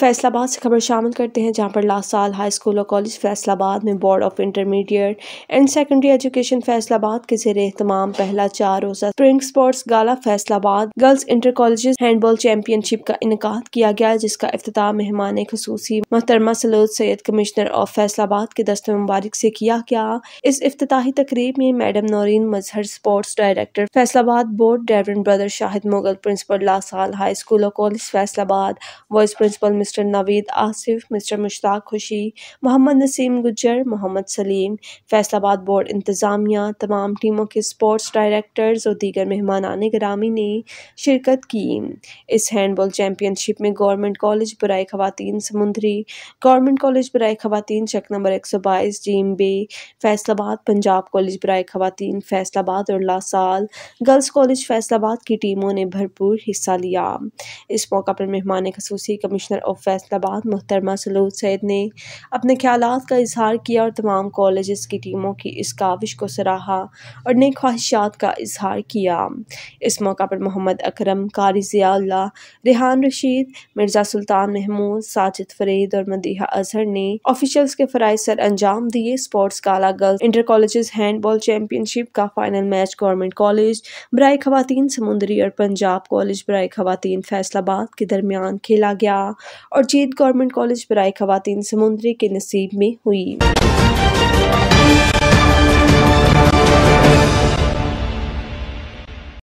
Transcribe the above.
फैसलाबाद से खबर शामिल करते हैं जहां पर लास्ट साल हाई स्कूल और कॉलेज फैसलाबाद में board of intermediate and secondary education Faisalabad के जेर तमाम पहला चार रोजा spring sports gala Faisalabad girls inter college handball championship का इनका किया गया जिसका अफ्ताह मेहमान खसूस मोहतरमा सलोद सैद कमिश्नर ऑफ फैसलाबाद के दस्त मुबारक से किया गया इस अफ्ताही तकरीब में madam Naureen Mazhar sports director Faisalabad board डेवरन ब्रदर शाहिद मुगल प्रिंसिपल साल हाई स्कूल और college Faisalabad vice principal miss mister Naveed Asif mister Mushtaq खुशी मोहम्मद नसीम गुजर मोहम्मद सलीम फैसलाबाद बोर्ड इंतज़ामिया तमाम टीमों के स्पोर्ट्स डायरेक्टर्स और दीगर मेहमान आने ग्रामी ने शिरकत की इस हैंडबॉल चैम्पियनशिप में गवर्नमेंट कॉलेज बरए खातन समुंदरी गवर्नमेंट कॉलेज बरए खातन चक नंबर एक सौ बाईस जीम बे फैसलाबाद पंजाब कॉलेज बरए खातन फैसलाबाद और लासाल गर्ल्स कॉलेज फैसलाबाद की टीमों ने भरपूर हिस्सा लिया इस मौका पर मेहमान खसूसी कमिश्नर ऑफ फैसलाबाद मोहतरमा सलूद सैद ने अपने ख्याल का इजहार किया और तमाम कॉलेज की टीमों की इस काविश को सराहा और नई ख्वाहिशात का इजहार किया इस मौका पर मोहम्मद अक्रम कारी ज़िया रेहान रशीद मिर्ज़ा सुल्तान महमूद साजिद फरीद और मदीहा अजहर ने ऑफिशल्स के फ़राइज सर अंजाम दिए sports gala girls inter college handball championship का फाइनल मैच गवर्नमेंट कॉलेज ब्राय खुवान समुंदरी और पंजाब कॉलेज ब्राय खुवान फैसलाबाद के दरमियान खेला गया और जीत गवर्नमेंट कॉलेज बरए ख़वान समुद्री के नसीब में हुई